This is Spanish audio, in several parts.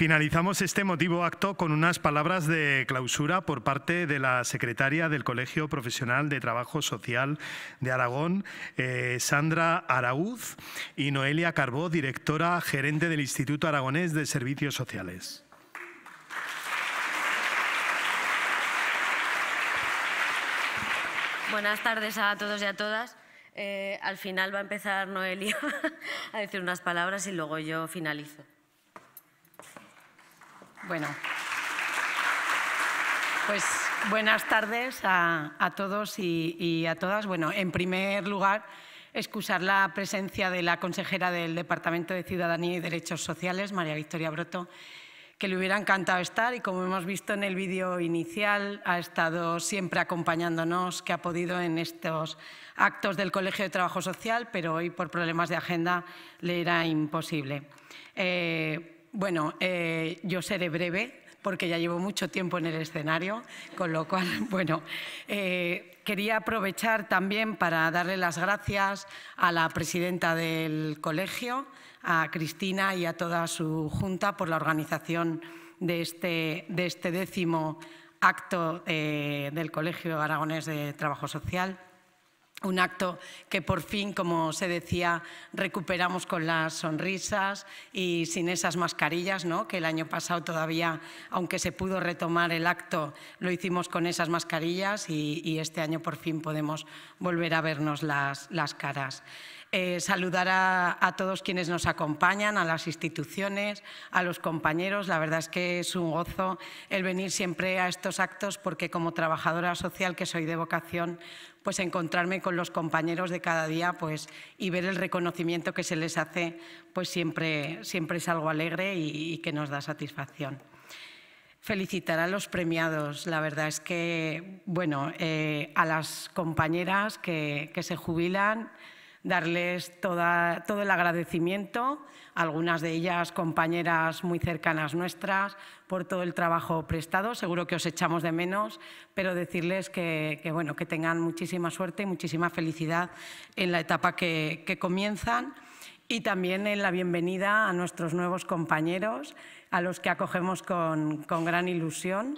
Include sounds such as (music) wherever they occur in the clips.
Finalizamos este motivo acto con unas palabras de clausura por parte de la secretaria del Colegio Profesional de Trabajo Social de Aragón, eh, Sandra Araúz, y Noelia Carbó, directora gerente del Instituto Aragonés de Servicios Sociales. Buenas tardes a todos y a todas. Eh, al final va a empezar Noelia (laughs) a decir unas palabras y luego yo finalizo. Bueno, pues buenas tardes a, todos y, a todas. Bueno, en primer lugar, excusar la presencia de la consejera del Departamento de Ciudadanía y Derechos Sociales, María Victoria Broto, que le hubiera encantado estar y como hemos visto en el vídeo inicial, ha estado siempre acompañándonos, que ha podido en estos actos del Colegio de Trabajo Social, pero hoy por problemas de agenda le era imposible. Eh, bueno, eh, yo seré breve porque ya llevo mucho tiempo en el escenario, con lo cual, (laughs) bueno, eh, quería aprovechar también para darle las gracias a la presidenta del colegio, a Cristina y a toda su junta por la organización de este, este décimo acto eh, del Colegio Aragonés de Trabajo Social un acto que por fin, como se decía, recuperamos con las sonrisas y sin esas mascarillas, ¿no? que el año pasado todavía, aunque se pudo retomar el acto, lo hicimos con esas mascarillas y, este año por fin podemos volver a vernos las caras. Eh, saludar a, todos quienes nos acompañan, a las instituciones, a los compañeros. La verdad es que es un gozo el venir siempre a estos actos porque como trabajadora social que soy de vocación, pues encontrarme con los compañeros de cada día pues, y ver el reconocimiento que se les hace, pues siempre, siempre es algo alegre y, que nos da satisfacción felicitar a los premiados. La verdad es que, bueno, eh, a las compañeras que, que se jubilan, darles todo el agradecimiento, algunas de ellas compañeras muy cercanas nuestras, por todo el trabajo prestado. Seguro que os echamos de menos, pero decirles que, tengan muchísima suerte y muchísima felicidad en la etapa que, comienzan y también en la bienvenida a nuestros nuevos compañeros, a los que acogemos con, gran ilusión.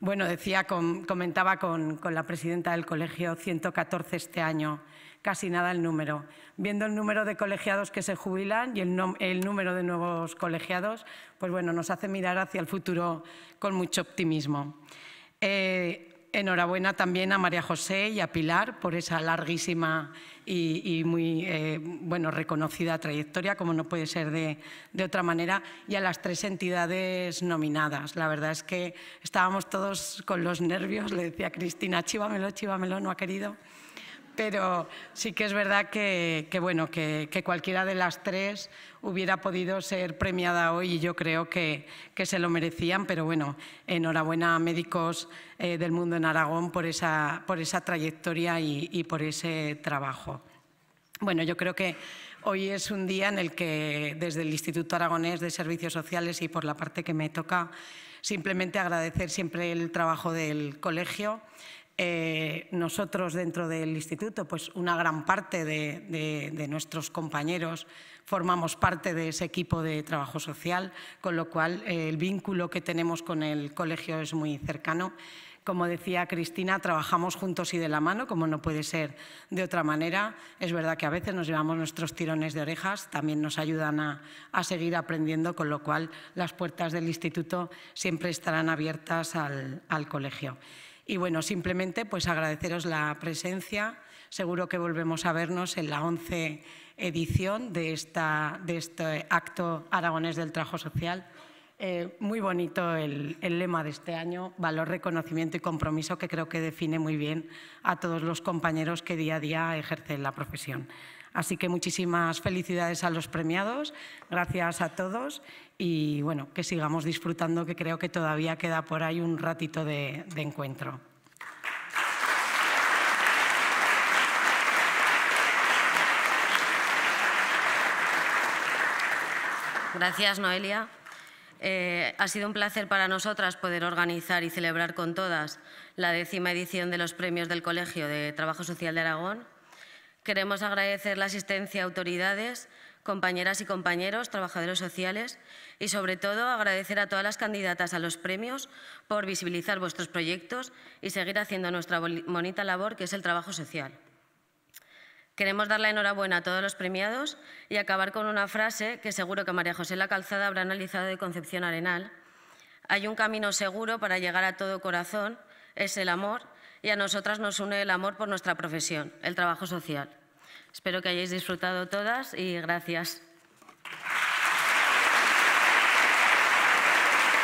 Bueno, decía, comentaba con la presidenta del colegio 114 este año casi nada el número. Viendo el número de colegiados que se jubilan y el, número de nuevos colegiados, pues bueno, nos hace mirar hacia el futuro con mucho optimismo. Eh, enhorabuena también a María José y a Pilar por esa larguísima y, muy eh, bueno, reconocida trayectoria, como no puede ser de, otra manera, y a las tres entidades nominadas. La verdad es que estábamos todos con los nervios, le decía Cristina, chívamelo, chívamelo, no ha querido pero sí que es verdad que, cualquiera de las tres hubiera podido ser premiada hoy y yo creo que, se lo merecían, pero bueno, enhorabuena a médicos eh, del mundo en Aragón por esa, trayectoria y por ese trabajo. Bueno, yo creo que hoy es un día en el que desde el Instituto Aragonés de Servicios Sociales y por la parte que me toca, simplemente agradecer siempre el trabajo del colegio eh, nosotros dentro del instituto, pues una gran parte de, nuestros compañeros formamos parte de ese equipo de trabajo social, con lo cual eh, el vínculo que tenemos con el colegio es muy cercano. Como decía Cristina, trabajamos juntos y de la mano, como no puede ser de otra manera. Es verdad que a veces nos llevamos nuestros tirones de orejas, también nos ayudan a, seguir aprendiendo, con lo cual las puertas del instituto siempre estarán abiertas al colegio. Y bueno, simplemente pues agradeceros la presencia. Seguro que volvemos a vernos en la 11 edición de, de este acto Aragonés del Trabajo Social. Eh, muy bonito el, lema de este año, valor, reconocimiento y compromiso, que creo que define muy bien a todos los compañeros que día a día ejercen la profesión. Así que muchísimas felicidades a los premiados, gracias a todos y bueno, que sigamos disfrutando, que creo que todavía queda por ahí un ratito de, encuentro. Gracias, Noelia. Eh, ha sido un placer para nosotras poder organizar y celebrar con todas la décima edición de los premios del Colegio de Trabajo Social de Aragón Queremos agradecer la asistencia a autoridades, compañeras y compañeros, trabajadores sociales y, sobre todo, agradecer a todas las candidatas a los premios por visibilizar vuestros proyectos y seguir haciendo nuestra bonita labor, que es el trabajo social. Queremos dar la enhorabuena a todos los premiados y acabar con una frase que seguro que María José La Calzada habrá analizado de Concepción Arenal. Hay un camino seguro para llegar a todo corazón, es el amor, y a nosotras nos une el amor por nuestra profesión, el trabajo social. Espero que hayáis disfrutado todas y gracias.